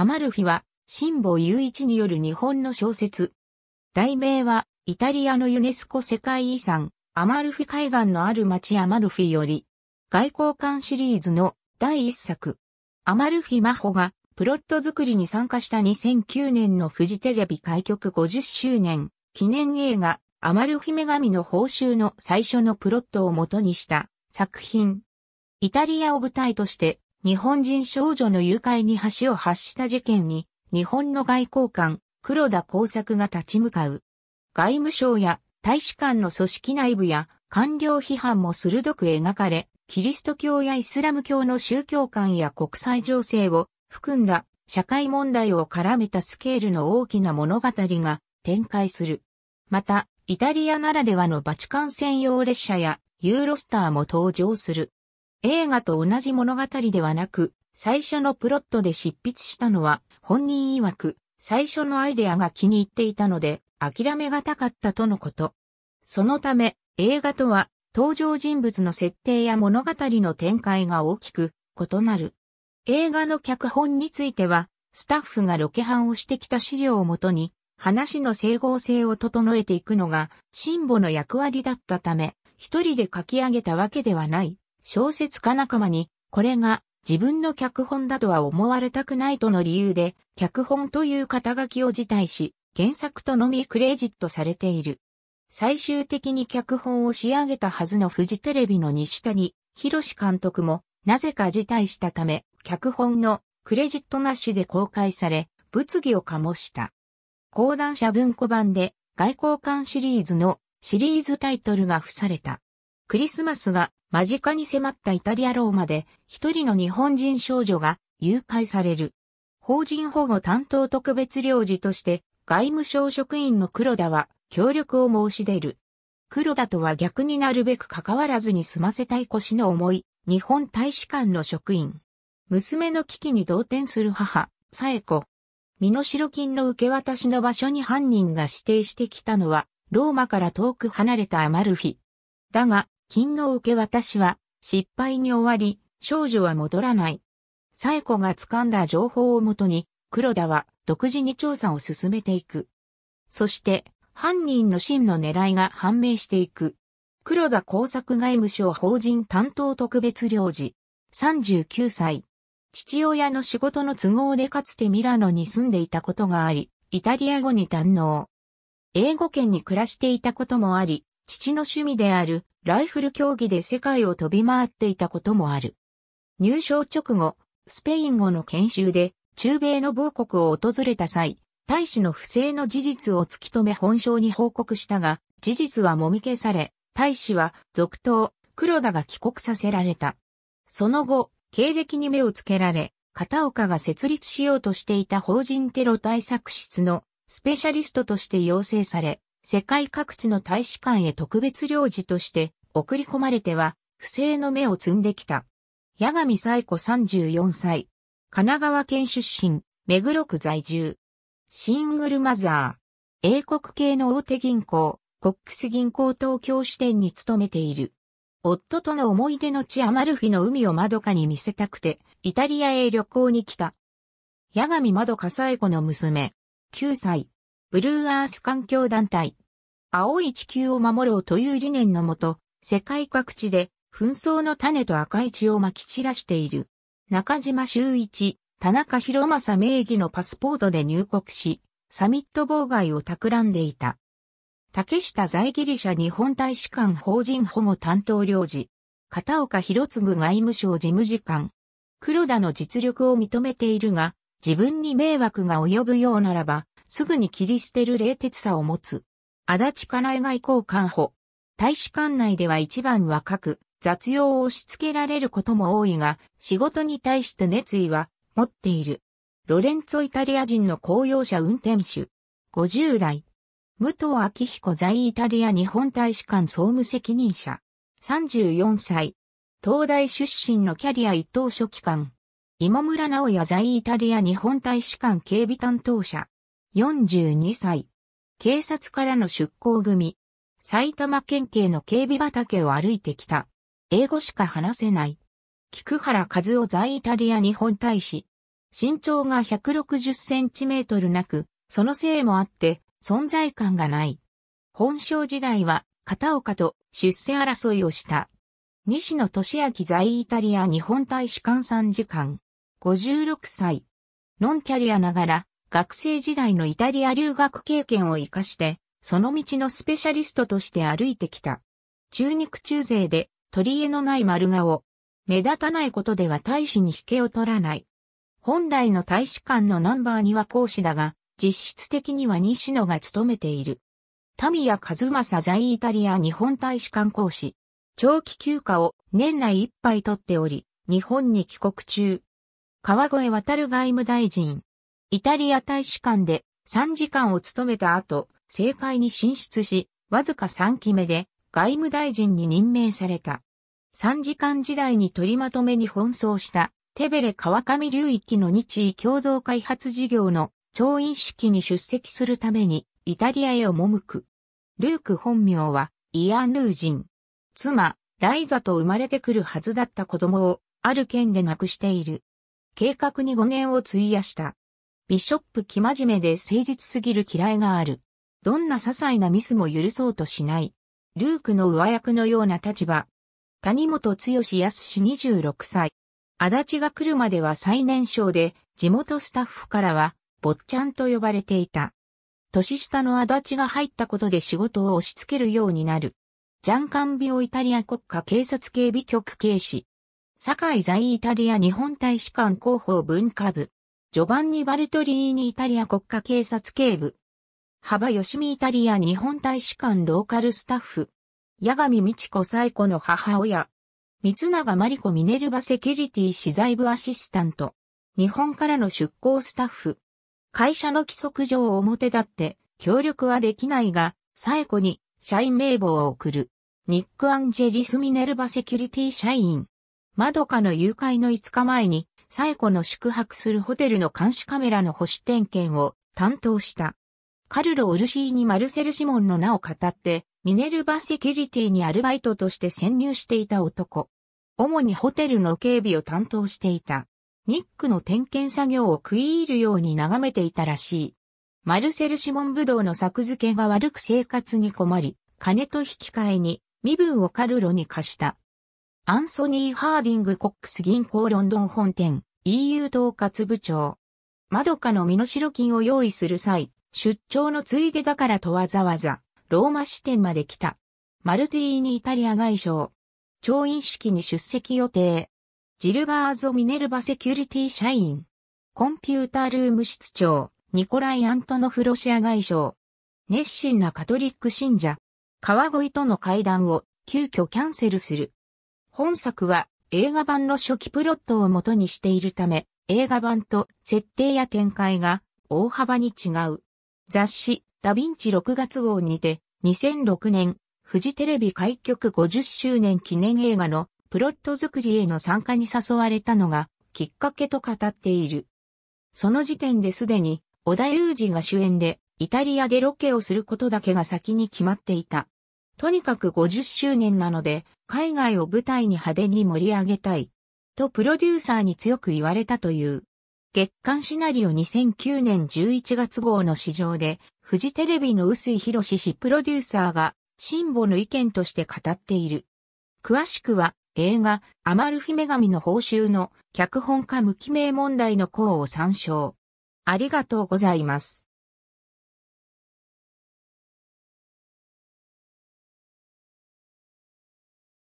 アマルフィは、辛抱雄一による日本の小説。題名は、イタリアのユネスコ世界遺産、アマルフィ海岸のある町アマルフィより、外交官シリーズの第一作。アマルフィマホが、プロット作りに参加した2009年のフジテレビ開局50周年、記念映画、アマルフィ女神の報酬の最初のプロットを元にした作品。イタリアを舞台として日本人少女の誘拐に橋を発した事件に、日本の外交官、黒田工作が立ち向かう。外務省や大使館の組織内部や官僚批判も鋭く描かれ、キリスト教やイスラム教の宗教観や国際情勢を含んだ社会問題を絡めたスケールの大きな物語が展開する。また、イタリアならではのバチカン専用列車やユーロスターも登場する。映画と同じ物語ではなく、最初のプロットで執筆したのは、本人曰く、最初のアイデアが気に入っていたので、諦めがたかったとのこと。そのため、映画とは、登場人物の設定や物語の展開が大きく異なる。映画の脚本については、スタッフがロケハンをしてきた資料をもとに、話の整合性を整えていくのが、シンボの役割だったため、一人で書き上げたわけではない小説家仲間に、これが自分の脚本だとは思われたくないとの理由で、脚本という肩書きを辞退し、原作とのみクレジットされている。最終的に脚本を仕上げたはずのフジテレビの西谷博監督も、なぜか辞退したため、脚本のクレジットなしで公開され、物議を醸した。講談社文庫版で外交官シリーズのシリーズタイトルが付された。クリスマスが間近に迫ったイタリアローマで一人の日本人少女が誘拐される。法人保護担当特別領事として外務省職員の黒田は協力を申し出る。黒田とは逆になるべく関わらずに済ませたい腰の重い日本大使館の職員。娘の危機に同点する母、佐恵子。身代金の受け渡しの場所に犯人が指定してきたのは、ローマから遠く離れたアマルフィ。だが、金の受け渡しは失敗に終わり、少女は戻らない。エコが掴んだ情報をもとに、黒田は独自に調査を進めていく。そして、犯人の真の狙いが判明していく。黒田工作外務省法人担当特別領事。39歳。父親の仕事の都合でかつてミラノに住んでいたことがあり、イタリア語に堪能。英語圏に暮らしていたこともあり、父の趣味であるライフル競技で世界を飛び回っていたこともある。入賞直後、スペイン語の研修で中米の某国を訪れた際、大使の不正の事実を突き止め本省に報告したが、事実はもみ消され、大使は続投、黒田が帰国させられた。その後、経歴に目をつけられ、片岡が設立しようとしていた法人テロ対策室のスペシャリストとして要請され、世界各地の大使館へ特別領事として送り込まれては、不正の目を摘んできた。八神冴子34歳。神奈川県出身、目黒区在住。シングルマザー。英国系の大手銀行、コックス銀行東京支店に勤めている。夫との思い出の地アマルフィの海をまどかに見せたくて、イタリアへ旅行に来た。八神まどか冴子の娘。9歳。ブルーアース環境団体。青い地球を守ろうという理念のもと、世界各地で紛争の種と赤い血を撒き散らしている。中島修一、田中博正名義のパスポートで入国し、サミット妨害を企んでいた。竹下在ギリシャ日本大使館法人保護担当領事。片岡博次外務省事務次官。黒田の実力を認めているが、自分に迷惑が及ぶようならば、すぐに切り捨てる冷徹さを持つ。足立から江外交官補。大使館内では一番若く、雑用を押し付けられることも多いが、仕事に対して熱意は持っている。ロレンツォイタリア人の公用車運転手。50代。武藤明彦在イタリア日本大使館総務責任者。34歳。東大出身のキャリア一等書記官。今村直也在イタリア日本大使館警備担当者。42歳。警察からの出向組。埼玉県警の警備畑を歩いてきた。英語しか話せない。菊原和夫在イタリア日本大使。身長が160センチメートルなく、そのせいもあって、存在感がない。本省時代は、片岡と出世争いをした。西野俊明在イタリア日本大使館参事官。56歳。ノンキャリアながら、学生時代のイタリア留学経験を活かして、その道のスペシャリストとして歩いてきた。中肉中勢で、取り柄のない丸顔。目立たないことでは大使に引けを取らない。本来の大使館のナンバーには講師だが、実質的には西野が務めている。民谷和正在イタリア日本大使館講師。長期休暇を年内いっぱい取っており、日本に帰国中。川越渡る外務大臣。イタリア大使館で3時間を務めた後、政界に進出し、わずか3期目で外務大臣に任命された。3時間時代に取りまとめに奔走したテベレ川上流域の日医共同開発事業の調印式に出席するためにイタリアへ赴く。ルーク本名はイアン・ルージン。妻、ライザと生まれてくるはずだった子供をある県で亡くしている。計画に5年を費やした。ビショップ気真面目で誠実すぎる嫌いがある。どんな些細なミスも許そうとしない。ルークの上役のような立場。谷本剛康26歳。足立が来るまでは最年少で、地元スタッフからは、ぼっちゃんと呼ばれていた。年下の足立が入ったことで仕事を押し付けるようになる。ジャンカンビオイタリア国家警察警備局警視。堺在イタリア日本大使館広報文化部。ジョバンニ・バルトリーニイタリア国家警察警部。幅しミイタリア日本大使館ローカルスタッフ。矢上美智子最子の母親。三永真理子ミネルバセキュリティ資材部アシスタント。日本からの出向スタッフ。会社の規則上表立って協力はできないが、最子に社員名簿を送る。ニック・アンジェリス・ミネルバセキュリティ社員。まどかの誘拐の5日前にサエコの宿泊するホテルの監視カメラの保守点検を担当した。カルロ・オルシーにマルセル・シモンの名を語って、ミネルバセキュリティにアルバイトとして潜入していた男。主にホテルの警備を担当していた。ニックの点検作業を食い入るように眺めていたらしい。マルセル・シモンブドウの作付けが悪く生活に困り、金と引き換えに身分をカルロに貸した。アンソニー・ハーディング・コックス銀行ロンドン本店 EU 統括部長。まどかの身代金を用意する際、出張のついでだからとわざわざ、ローマ支店まで来た。マルティーニ・イタリア外相。調印式に出席予定。ジルバーゾ・ミネルバセキュリティ社員。コンピュータルーム室長、ニコライ・アントノフロシア外相。熱心なカトリック信者。川越との会談を急遽キャンセルする。本作は映画版の初期プロットを元にしているため、映画版と設定や展開が大幅に違う。雑誌ダヴィンチ6月号にて2006年フジテレビ開局50周年記念映画のプロット作りへの参加に誘われたのがきっかけと語っている。その時点ですでに織田裕二が主演でイタリアでロケをすることだけが先に決まっていた。とにかく50周年なので、海外を舞台に派手に盛り上げたい。とプロデューサーに強く言われたという。月刊シナリオ2009年11月号の市場で、フジテレビの薄井博氏プロデューサーが、辛抱の意見として語っている。詳しくは、映画、アマルフィ女神の報酬の脚本家無記名問題の項を参照。ありがとうございます。